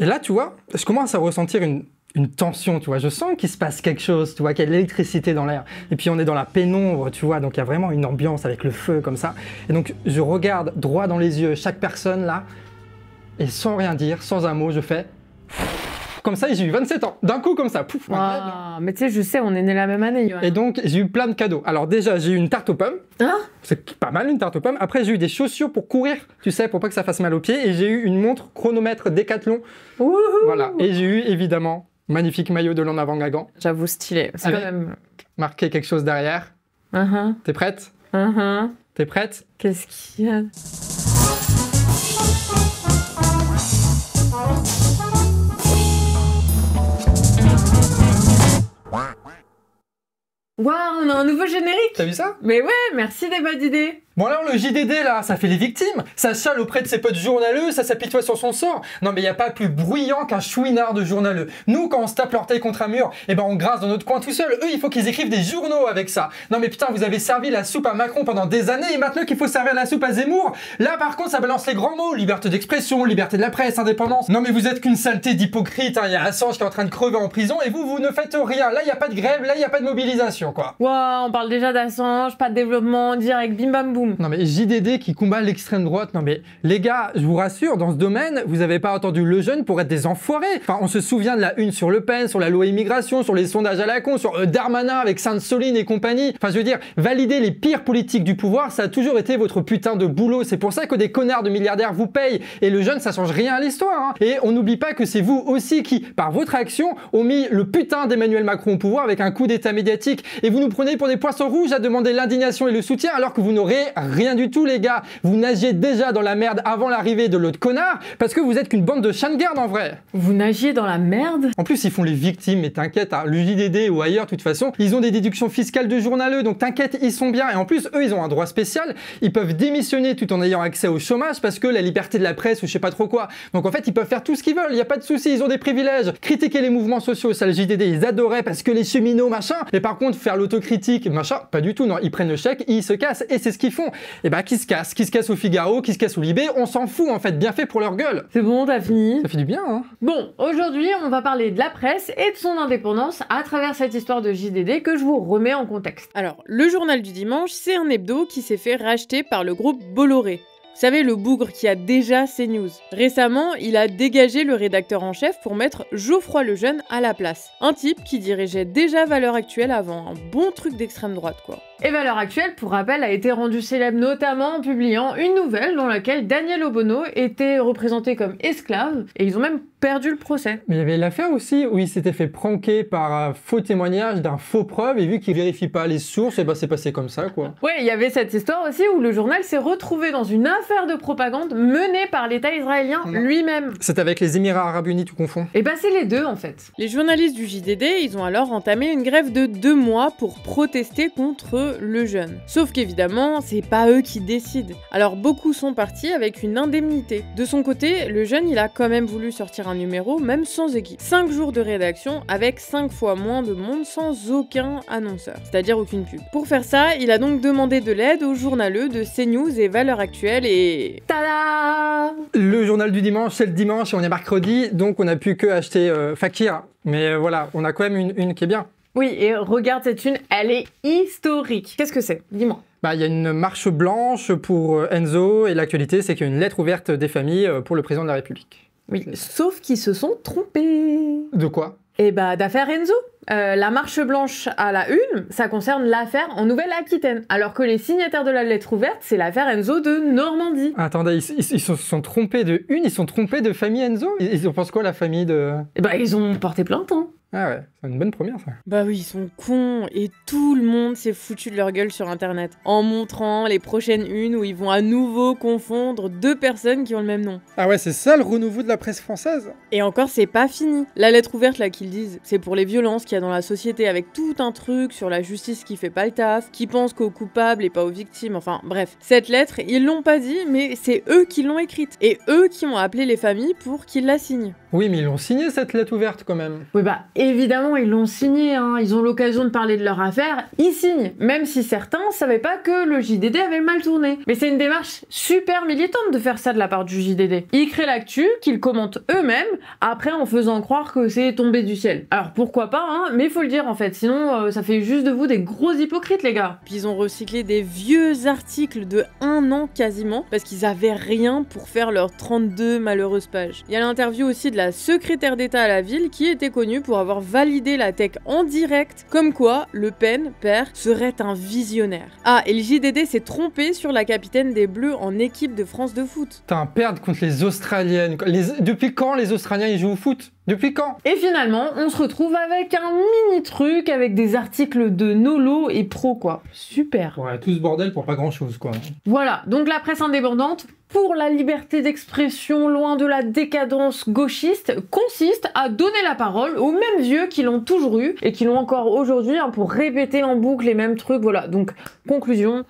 Et là, tu vois, je commence à ressentir une, tension, tu vois. Je sens qu'il se passe quelque chose, tu vois, qu'il y a de l'électricité dans l'air. Et puis on est dans la pénombre, tu vois, donc il y a vraiment une ambiance avec le feu comme ça. Et donc je regarde droit dans les yeux chaque personne là, et sans rien dire, sans un mot, je fais comme ça, j'ai eu 27 ans. D'un coup, comme ça, pouf. Hein. Mais tu sais, je sais, on est né la même année. Et donc, j'ai eu plein de cadeaux. Alors, déjà, j'ai eu une tarte aux pommes. Hein C'est pas mal une tarte aux pommes. Après, j'ai eu des chaussures pour courir, tu sais, pour pas que ça fasse mal aux pieds. Et j'ai eu une montre chronomètre décathlon. voilà. Et j'ai eu, évidemment, magnifique maillot de l'en avant Gagan. J'avoue, stylé. C'est quand même. Marqué quelque chose derrière. Uh-huh. T'es prête uh-huh. T'es prête Qu'est-ce qu'il y a Waouh, on a un nouveau générique T'as vu ça Mais ouais, merci des bonnes idées Bon alors le JDD là, ça fait les victimes, ça chale auprès de ses potes journaleux, ça s'apitoie sur son sort. Non mais il y a pas plus bruyant qu'un chouinard de journaleux. Nous quand on se tape leur contre un mur, et eh ben on grasse dans notre coin tout seul. Eux il faut qu'ils écrivent des journaux avec ça. Non mais putain vous avez servi la soupe à Macron pendant des années et maintenant qu'il faut servir la soupe à Zemmour, là par contre ça balance les grands mots, liberté d'expression, liberté de la presse, indépendance. Non mais vous êtes qu'une saleté d'hypocrite, il hein. y a Assange qui est en train de crever en prison et vous vous ne faites rien. Là il y a pas de grève, là il y a pas de mobilisation quoi. Wow, on parle déjà d'Assange, pas de développement direct, bim bam non mais JDD qui combat l'extrême droite. Non mais les gars, je vous rassure, dans ce domaine, vous avez pas entendu le jeune pour être des enfoirés. Enfin, on se souvient de la une sur Le Pen, sur la loi immigration, sur les sondages à la con, sur euh, Darmanin avec Sainte-Soline et compagnie. Enfin, je veux dire, valider les pires politiques du pouvoir, ça a toujours été votre putain de boulot. C'est pour ça que des connards de milliardaires vous payent. Et le jeune, ça change rien à l'histoire. Hein. Et on n'oublie pas que c'est vous aussi qui, par votre action, ont mis le putain d'Emmanuel Macron au pouvoir avec un coup d'état médiatique. Et vous nous prenez pour des poissons rouges à demander l'indignation et le soutien alors que vous n'aurez rien du tout, les gars. Vous nagiez déjà dans la merde avant l'arrivée de l'autre connard parce que vous êtes qu'une bande de chiens de garde en vrai. Vous nagiez dans la merde En plus, ils font les victimes, mais t'inquiète, hein, le l'UJDD ou ailleurs, de toute façon, ils ont des déductions fiscales de journaleux, donc t'inquiète, ils sont bien. Et en plus, eux, ils ont un droit spécial. Ils peuvent démissionner tout en ayant accès au chômage parce que la liberté de la presse ou je sais pas trop quoi. Donc en fait, ils peuvent faire tout ce qu'ils veulent, il a pas de souci, ils ont des privilèges. Critiquer les mouvements sociaux, ça, le JDD, ils adoraient parce que les cheminots, machin. Mais par contre, faire l'autocritique, machin, pas du tout, non, ils prennent le chèque, ils se cassent et c'est ce qu'ils font et eh bah ben, qui se casse qui se casse au Figaro, qui se casse au Libé, on s'en fout en fait, bien fait pour leur gueule. C'est bon, t'as fini. Ça fait du bien, hein. Bon, aujourd'hui, on va parler de la presse et de son indépendance à travers cette histoire de JDD que je vous remets en contexte. Alors, le journal du dimanche, c'est un hebdo qui s'est fait racheter par le groupe Bolloré. Vous savez, le bougre qui a déjà ses news. Récemment, il a dégagé le rédacteur en chef pour mettre Geoffroy Lejeune à la place. Un type qui dirigeait déjà Valeurs Actuelles avant, un bon truc d'extrême droite quoi. Et Valeurs Actuelles, pour rappel, a été rendu célèbre notamment en publiant une nouvelle dans laquelle Daniel Obono était représenté comme esclave, et ils ont même perdu le procès. Mais il y avait l'affaire aussi où il s'était fait pranker par un faux témoignage d'un faux preuve et vu qu'il vérifie pas les sources, et eh bah ben, c'est passé comme ça quoi. Ouais, il y avait cette histoire aussi où le journal s'est retrouvé dans une affaire de propagande menée par l'État israélien lui-même. C'est avec les Émirats Arabes Unis, tu confonds Et eh bah ben, c'est les deux en fait. Les journalistes du JDD, ils ont alors entamé une grève de deux mois pour protester contre le jeune. Sauf qu'évidemment, c'est pas eux qui décident. Alors beaucoup sont partis avec une indemnité. De son côté, le jeune, il a quand même voulu sortir un numéro même sans équipe. 5 jours de rédaction avec 5 fois moins de monde sans aucun annonceur, c'est-à-dire aucune pub. Pour faire ça, il a donc demandé de l'aide aux journaleux de CNews et Valeurs Actuelles et... Tada Le journal du dimanche, c'est le dimanche et on est mercredi, donc on n'a pu que acheter euh, Fakir. Mais euh, voilà, on a quand même une, qui est bien. Oui, et regarde cette une, elle est historique. Qu'est-ce que c'est Dis-moi. Bah, il y a une marche blanche pour euh, Enzo et l'actualité, c'est qu'il y a une lettre ouverte des familles pour le président de la République. Oui, euh, sauf qu'ils se sont trompés. De quoi Eh bah, d'affaires Enzo. Euh, la marche blanche à la une, ça concerne l'affaire en Nouvelle-Aquitaine, alors que les signataires de la lettre ouverte, c'est l'affaire Enzo de Normandie. Attendez, ils, ils, se sont trompés de une, ils se sont trompés de famille Enzo Ils, en pensent quoi la famille de... Eh bah, ils ont porté plainte, hein. Ah ouais, c'est une bonne première ça. Bah oui, ils sont cons et tout le monde s'est foutu de leur gueule sur internet en montrant les prochaines unes où ils vont à nouveau confondre deux personnes qui ont le même nom. Ah ouais, c'est ça le renouveau de la presse française. Et encore, c'est pas fini. La lettre ouverte là qu'ils disent, c'est pour les violences qu'il y a dans la société avec tout un truc sur la justice qui fait pas le taf, qui pense qu'aux coupables et pas aux victimes, enfin bref. Cette lettre, ils l'ont pas dit, mais c'est eux qui l'ont écrite et eux qui ont appelé les familles pour qu'ils la signent. Oui, mais ils l'ont signée cette lettre ouverte quand même. Oui bah évidemment, ils l'ont signé, hein. ils ont l'occasion de parler de leur affaire, ils signent, même si certains savaient pas que le JDD avait mal tourné. Mais c'est une démarche super militante de faire ça de la part du JDD. Ils créent l'actu, qu'ils commentent eux-mêmes, après en faisant croire que c'est tombé du ciel. Alors pourquoi pas, hein, mais faut le dire en fait, sinon euh, ça fait juste de vous des gros hypocrites les gars. Puis ils ont recyclé des vieux articles de un an quasiment, parce qu'ils avaient rien pour faire leurs 32 malheureuses pages. Il y a l'interview aussi de la secrétaire d'État à la ville qui était connue pour avoir valider la tech en direct, comme quoi Le Pen, père, serait un visionnaire. Ah, et le JDD s'est trompé sur la capitaine des Bleus en équipe de France de foot. un perdre contre les Australiennes. Depuis quand les Australiens ils jouent au foot depuis quand Et finalement, on se retrouve avec un mini truc avec des articles de Nolo et Pro, quoi. Super. Ouais, tout ce bordel pour pas grand chose, quoi. Voilà, donc la presse indépendante, pour la liberté d'expression loin de la décadence gauchiste consiste à donner la parole aux mêmes vieux qui l'ont toujours eu et qui l'ont encore aujourd'hui hein, pour répéter en boucle les mêmes trucs. Voilà, donc conclusion.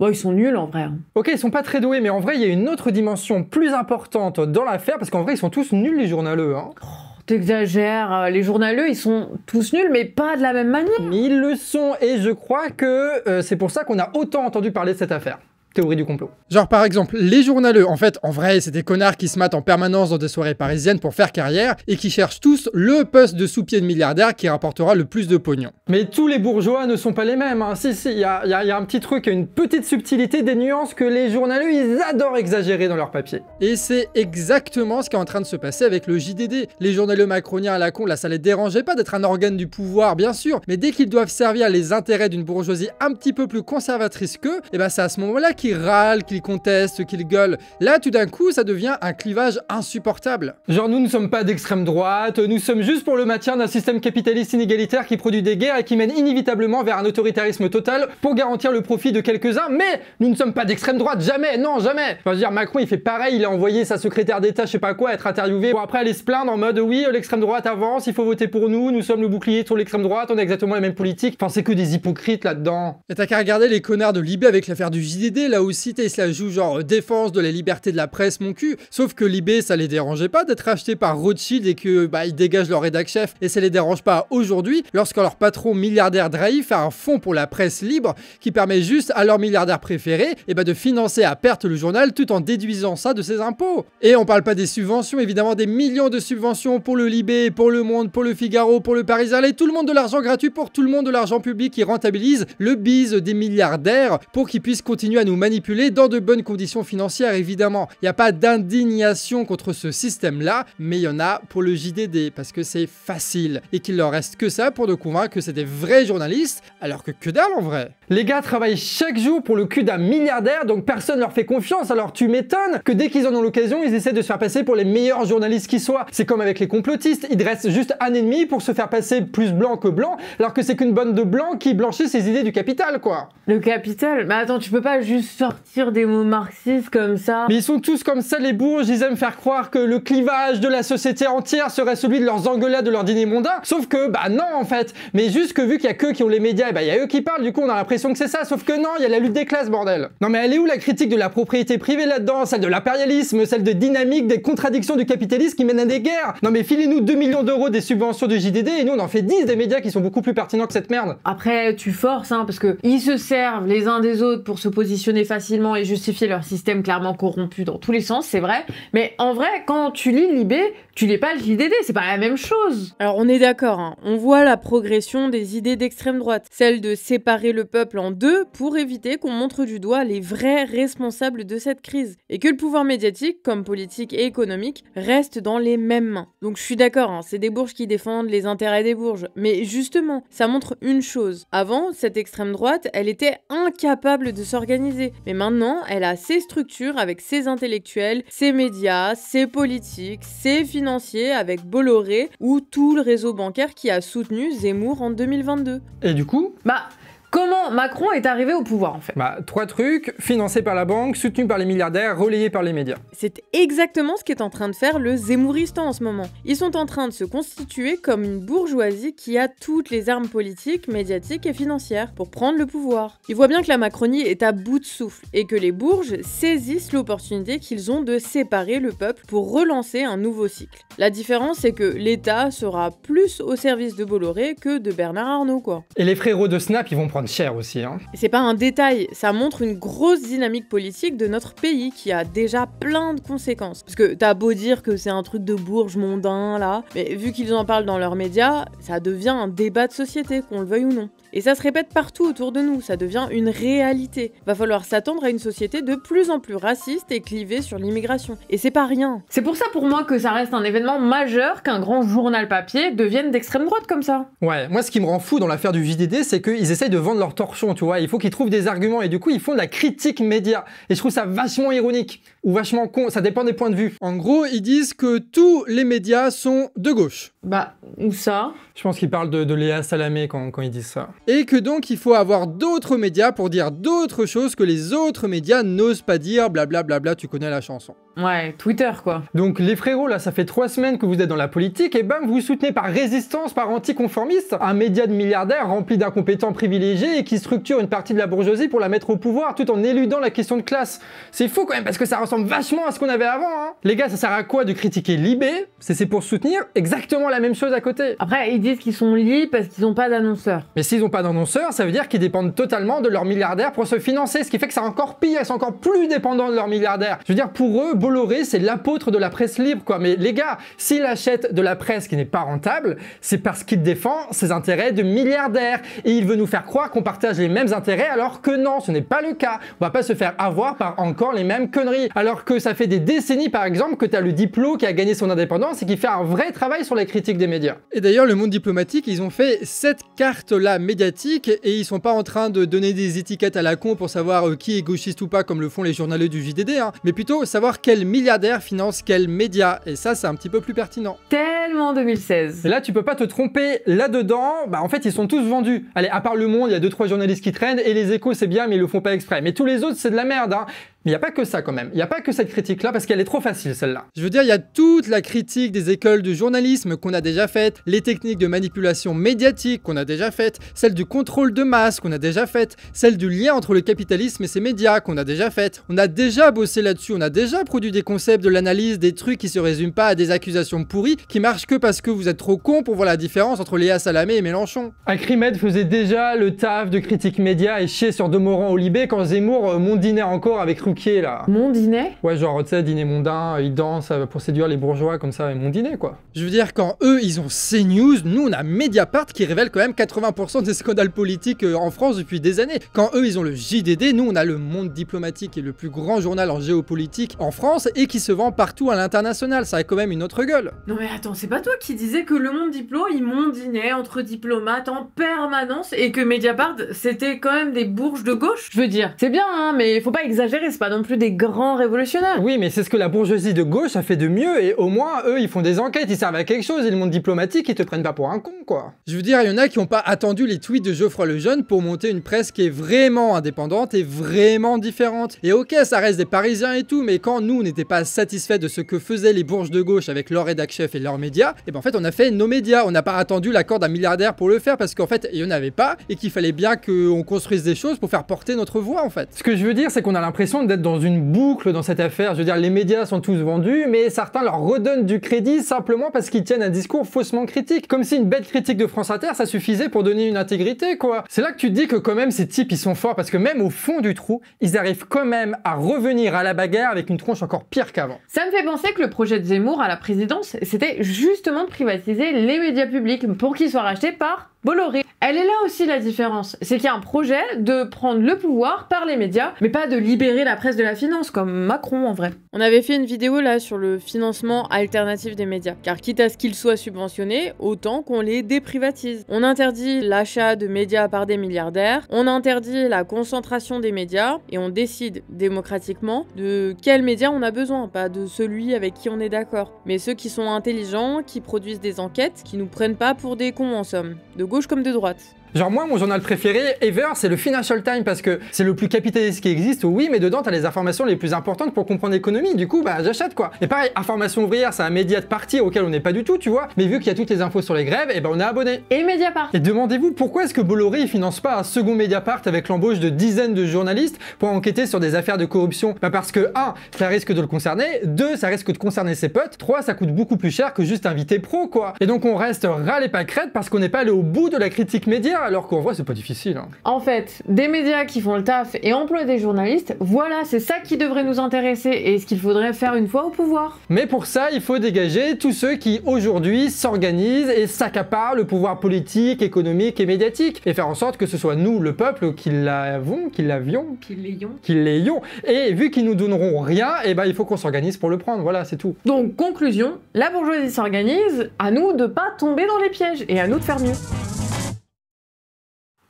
Bon, bah, ils sont nuls en vrai. Hein. Ok, ils sont pas très doués, mais en vrai, il y a une autre dimension plus importante dans l'affaire, parce qu'en vrai, ils sont tous nuls les journaleux. Hein. Oh. T'exagères, euh, les journaleux, ils sont tous nuls, mais pas de la même manière. Ils le sont, et je crois que euh, c'est pour ça qu'on a autant entendu parler de cette affaire théorie du complot. Genre par exemple, les journaleux, en fait, en vrai, c'est des connards qui se matent en permanence dans des soirées parisiennes pour faire carrière et qui cherchent tous le poste de sous-pied de milliardaire qui rapportera le plus de pognon. Mais tous les bourgeois ne sont pas les mêmes, hein. si, si, il y, a, un petit truc, une petite subtilité, des nuances que les journaleux, ils adorent exagérer dans leur papier. Et c'est exactement ce qui est en train de se passer avec le JDD. Les journaleux macroniens à la con, là, ça les dérangeait pas d'être un organe du pouvoir, bien sûr, mais dès qu'ils doivent servir les intérêts d'une bourgeoisie un petit peu plus conservatrice qu'eux, et eh ben c'est à ce moment-là qui râlent, qui contestent, qui gueule. Là, tout d'un coup, ça devient un clivage insupportable. Genre, nous ne sommes pas d'extrême droite, nous sommes juste pour le maintien d'un système capitaliste inégalitaire qui produit des guerres et qui mène inévitablement vers un autoritarisme total pour garantir le profit de quelques-uns, mais nous ne sommes pas d'extrême droite, jamais, non, jamais. Enfin, je veux dire, Macron, il fait pareil, il a envoyé sa secrétaire d'État, je sais pas quoi, être interviewée pour après aller se plaindre en mode oui, euh, l'extrême droite avance, il faut voter pour nous, nous sommes le bouclier sur l'extrême droite, on a exactement la même politique. » Enfin, c'est que des hypocrites là-dedans. Et t'as qu'à regarder les connards de Libé avec l'affaire du JDD là aussi Tesla joue genre euh, défense de la liberté de la presse, mon cul. Sauf que Libé, ça les dérangeait pas d'être acheté par Rothschild et que bah ils dégagent leur rédac chef et ça les dérange pas aujourd'hui lorsque leur patron milliardaire Drahi fait un fonds pour la presse libre qui permet juste à leur milliardaire préféré et eh bah ben, de financer à perte le journal tout en déduisant ça de ses impôts. Et on parle pas des subventions, évidemment des millions de subventions pour le Libé, pour le Monde, pour le Figaro, pour le paris et tout le monde de l'argent gratuit pour tout le monde de l'argent public qui rentabilise le bise des milliardaires pour qu'ils puissent continuer à nous manipuler dans de bonnes conditions financières évidemment. Il n'y a pas d'indignation contre ce système-là, mais il y en a pour le JDD parce que c'est facile et qu'il leur reste que ça pour nous convaincre que c'est des vrais journalistes alors que que dalle en vrai. Les gars travaillent chaque jour pour le cul d'un milliardaire donc personne leur fait confiance alors tu m'étonnes que dès qu'ils en ont l'occasion ils essaient de se faire passer pour les meilleurs journalistes qui soient. C'est comme avec les complotistes, ils dressent juste un ennemi pour se faire passer plus blanc que blanc alors que c'est qu'une bande de blancs qui blanchit ses idées du capital quoi. Le capital Mais attends tu peux pas juste sortir des mots marxistes comme ça. Mais ils sont tous comme ça, les bourges. Ils aiment faire croire que le clivage de la société entière serait celui de leurs engueulades, de leur dîner mondain, Sauf que, bah non, en fait. Mais juste que vu qu'il y a qu'eux qui ont les médias, et bah il y a eux qui parlent, du coup on a l'impression que c'est ça. Sauf que non, il y a la lutte des classes, bordel. Non mais elle est où la critique de la propriété privée là-dedans Celle de l'impérialisme, celle de dynamique des contradictions du capitalisme qui mènent à des guerres Non mais filez-nous 2 millions d'euros des subventions du JDD et nous on en fait 10 des médias qui sont beaucoup plus pertinents que cette merde. Après, tu forces, hein, parce que ils se servent les uns des autres pour se positionner facilement et justifier leur système clairement corrompu dans tous les sens, c'est vrai. Mais en vrai, quand tu lis Libé, tu n'es pas le c'est pas la même chose. Alors on est d'accord, hein. on voit la progression des idées d'extrême droite, celle de séparer le peuple en deux pour éviter qu'on montre du doigt les vrais responsables de cette crise, et que le pouvoir médiatique, comme politique et économique, reste dans les mêmes mains. Donc je suis d'accord, hein. c'est des bourges qui défendent les intérêts des bourges, mais justement, ça montre une chose. Avant, cette extrême droite, elle était incapable de s'organiser, mais maintenant, elle a ses structures avec ses intellectuels, ses médias, ses politiques, ses finances financier avec Bolloré ou tout le réseau bancaire qui a soutenu Zemmour en 2022. Et du coup Bah, Comment Macron est arrivé au pouvoir en fait bah, Trois trucs, financé par la banque, soutenu par les milliardaires, relayé par les médias. C'est exactement ce qu'est en train de faire le Zemmouristan en ce moment. Ils sont en train de se constituer comme une bourgeoisie qui a toutes les armes politiques, médiatiques et financières pour prendre le pouvoir. Ils voient bien que la Macronie est à bout de souffle et que les bourges saisissent l'opportunité qu'ils ont de séparer le peuple pour relancer un nouveau cycle. La différence c'est que l'État sera plus au service de Bolloré que de Bernard Arnault quoi. Et les frérots de Snap ils vont prendre aussi. Hein. c'est pas un détail, ça montre une grosse dynamique politique de notre pays qui a déjà plein de conséquences. Parce que t'as beau dire que c'est un truc de bourge mondain là, mais vu qu'ils en parlent dans leurs médias, ça devient un débat de société, qu'on le veuille ou non. Et ça se répète partout autour de nous, ça devient une réalité. Va falloir s'attendre à une société de plus en plus raciste et clivée sur l'immigration. Et c'est pas rien. C'est pour ça pour moi que ça reste un événement majeur qu'un grand journal papier devienne d'extrême droite comme ça. Ouais, moi ce qui me rend fou dans l'affaire du JDD, c'est qu'ils essayent de vendre leur torchon, tu vois. Il faut qu'ils trouvent des arguments et du coup ils font de la critique média. Et je trouve ça vachement ironique ou vachement con, ça dépend des points de vue. En gros, ils disent que tous les médias sont de gauche. Bah, ou ça Je pense qu'ils parlent de, Léa Salamé quand, quand ils disent ça. Et que donc il faut avoir d'autres médias pour dire d'autres choses que les autres médias n'osent pas dire, blablabla, bla tu connais la chanson. Ouais, Twitter quoi. Donc les frérots, là, ça fait trois semaines que vous êtes dans la politique et bam, vous soutenez par résistance, par anticonformiste, un média de milliardaires rempli d'incompétents privilégiés et qui structure une partie de la bourgeoisie pour la mettre au pouvoir tout en éludant la question de classe. C'est fou quand même parce que ça ressemble vachement à ce qu'on avait avant. Hein. Les gars, ça sert à quoi de critiquer l'IB C'est c'est pour soutenir exactement la même chose à côté. Après, ils disent qu'ils sont libres parce qu'ils n'ont pas d'annonceurs. Mais s'ils n'ont pas d'annonceurs, ça veut dire qu'ils dépendent totalement de leurs milliardaires pour se financer, ce qui fait que c'est encore pire, ils encore plus dépendant de leurs milliardaires. Je veux dire, pour eux, Bolloré, c'est l'apôtre de la presse libre, quoi. Mais les gars, s'il achète de la presse qui n'est pas rentable, c'est parce qu'il défend ses intérêts de milliardaires Et il veut nous faire croire qu'on partage les mêmes intérêts, alors que non, ce n'est pas le cas. On va pas se faire avoir par encore les mêmes conneries. Alors que ça fait des décennies, par exemple, que tu as le diplôme qui a gagné son indépendance et qui fait un vrai travail sur la critique des médias. Et d'ailleurs, le monde diplomatique, ils ont fait cette carte-là médiatique et ils sont pas en train de donner des étiquettes à la con pour savoir euh, qui est gauchiste ou pas, comme le font les journalistes du JDD, hein, mais plutôt savoir quel quel milliardaire finance quel média Et ça, c'est un petit peu plus pertinent. Tellement 2016. là, tu peux pas te tromper. Là-dedans, bah en fait, ils sont tous vendus. Allez, à part Le Monde, il y a deux trois journalistes qui traînent et les échos, c'est bien, mais ils le font pas exprès. Mais tous les autres, c'est de la merde. Hein. Mais il n'y a pas que ça quand même. Il n'y a pas que cette critique-là parce qu'elle est trop facile celle-là. Je veux dire, il y a toute la critique des écoles du journalisme qu'on a déjà faite, les techniques de manipulation médiatique qu'on a déjà faites, celle du contrôle de masse qu'on a déjà faite, celle du lien entre le capitalisme et ses médias qu'on a déjà faite. On a déjà bossé là-dessus, on a déjà produit des concepts, de l'analyse, des trucs qui se résument pas à des accusations pourries qui marchent que parce que vous êtes trop con pour voir la différence entre Léa Salamé et Mélenchon. Acrimed faisait déjà le taf de critique média et chier sur Demorand Olibé quand Zemmour euh, mondinait encore avec Rue là. Mon dîner Ouais, genre, tu sais, dîner mondain, euh, ils dansent euh, pour séduire les bourgeois comme ça, et mon dîner quoi. Je veux dire, quand eux ils ont CNews, nous on a Mediapart qui révèle quand même 80% des scandales politiques euh, en France depuis des années. Quand eux ils ont le JDD, nous on a le Monde Diplomatique et le plus grand journal en géopolitique en France et qui se vend partout à l'international. Ça a quand même une autre gueule. Non mais attends, c'est pas toi qui disais que le Monde Diplo, ils mondinaient entre diplomates en permanence et que Mediapart, c'était quand même des bourges de gauche Je veux dire, c'est bien, hein, mais faut pas exagérer, ce pas non plus des grands révolutionnaires. Oui, mais c'est ce que la bourgeoisie de gauche a fait de mieux, et au moins, eux, ils font des enquêtes, ils servent à quelque chose, ils le monde diplomatique, ils te prennent pas pour un con, quoi. Je veux dire, il y en a qui ont pas attendu les tweets de Geoffroy Lejeune pour monter une presse qui est vraiment indépendante et vraiment différente. Et ok, ça reste des Parisiens et tout, mais quand nous, on n'était pas satisfaits de ce que faisaient les bourges de gauche avec leur rédac chef et leurs médias, et eh ben en fait, on a fait nos médias, on n'a pas attendu l'accord d'un milliardaire pour le faire, parce qu'en fait, il y en avait pas, et qu'il fallait bien qu'on construise des choses pour faire porter notre voix, en fait. Ce que je veux dire, c'est qu'on a l'impression dans une boucle dans cette affaire. Je veux dire, les médias sont tous vendus, mais certains leur redonnent du crédit simplement parce qu'ils tiennent un discours faussement critique. Comme si une bête critique de France Inter, ça suffisait pour donner une intégrité, quoi. C'est là que tu dis que quand même ces types, ils sont forts parce que même au fond du trou, ils arrivent quand même à revenir à la bagarre avec une tronche encore pire qu'avant. Ça me fait penser que le projet de Zemmour à la présidence, c'était justement de privatiser les médias publics pour qu'ils soient rachetés par Bolloré. Elle est là aussi la différence, c'est qu'il y a un projet de prendre le pouvoir par les médias, mais pas de libérer la presse de la finance, comme Macron en vrai. On avait fait une vidéo là sur le financement alternatif des médias, car quitte à ce qu'ils soient subventionnés, autant qu'on les déprivatise. On interdit l'achat de médias par des milliardaires, on interdit la concentration des médias, et on décide démocratiquement de quels médias on a besoin, pas de celui avec qui on est d'accord, mais ceux qui sont intelligents, qui produisent des enquêtes, qui nous prennent pas pour des cons en somme, de gauche comme de droite. Genre moi, mon journal préféré ever, c'est le Financial Times parce que c'est le plus capitaliste qui existe, oui, mais dedans, t'as les informations les plus importantes pour comprendre l'économie. Du coup, bah, j'achète quoi. Et pareil, Information Ouvrière, c'est un média de parti auquel on n'est pas du tout, tu vois. Mais vu qu'il y a toutes les infos sur les grèves, et eh ben bah, on est abonné. Et Mediapart. Et demandez-vous pourquoi est-ce que Bolloré, finance pas un second Mediapart avec l'embauche de dizaines de journalistes pour enquêter sur des affaires de corruption Bah parce que 1, ça risque de le concerner, 2, ça risque de concerner ses potes, 3, ça coûte beaucoup plus cher que juste invité pro quoi. Et donc on reste et pas crête parce qu'on n'est pas allé au bout de la critique média alors qu'en vrai, c'est pas difficile. Hein. En fait, des médias qui font le taf et emploient des journalistes, voilà, c'est ça qui devrait nous intéresser et ce qu'il faudrait faire une fois au pouvoir. Mais pour ça, il faut dégager tous ceux qui aujourd'hui s'organisent et s'accaparent le pouvoir politique, économique et médiatique, et faire en sorte que ce soit nous, le peuple, qui l'avons, qui l'avions, qui l'ayons. qui l'ayons. Et vu qu'ils nous donneront rien, et eh ben il faut qu'on s'organise pour le prendre. Voilà, c'est tout. Donc, conclusion, la bourgeoisie s'organise, à nous de pas tomber dans les pièges et à nous de faire mieux.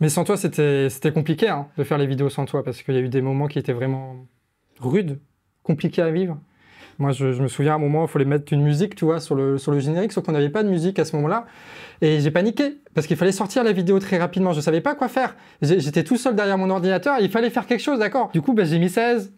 Mais sans toi, c'était compliqué hein, de faire les vidéos sans toi, parce qu'il y a eu des moments qui étaient vraiment rudes, compliqués à vivre. Moi, je, me souviens à un moment, il fallait mettre une musique, tu vois, sur le, sur le générique, sauf qu'on n'avait pas de musique à ce moment-là. Et j'ai paniqué, parce qu'il fallait sortir la vidéo très rapidement. Je savais pas quoi faire. J'étais tout seul derrière mon ordinateur, il fallait faire quelque chose, d'accord Du coup, ben, j'ai mis 16.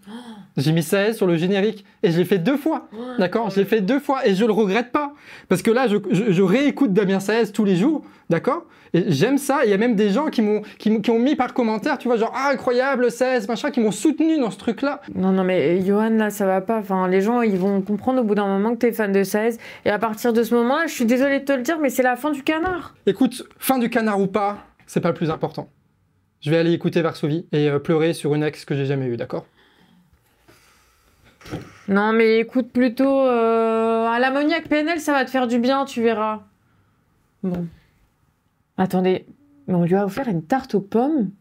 J'ai mis 16 sur le générique et je l'ai fait deux fois. D'accord Je l'ai fait deux fois et je le regrette pas. Parce que là, je, réécoute Damien 16 tous les jours. D'accord Et j'aime ça. Il y a même des gens qui m'ont qui, mis par commentaire, tu vois, genre, ah, incroyable, 16, machin, qui m'ont soutenu dans ce truc-là. Non, non, mais euh, Johan, là, ça va pas. Enfin, les gens, ils vont comprendre au bout d'un moment que t'es fan de 16. Et à partir de ce moment-là, je suis désolé de te le dire, mais c'est la fin du canard. Écoute, fin du canard ou pas, c'est pas le plus important. Je vais aller écouter Varsovie et euh, pleurer sur une ex que j'ai jamais eue, d'accord non, mais écoute plutôt euh, à l'ammoniaque PNL, ça va te faire du bien, tu verras. Bon. Attendez, on lui a offert une tarte aux pommes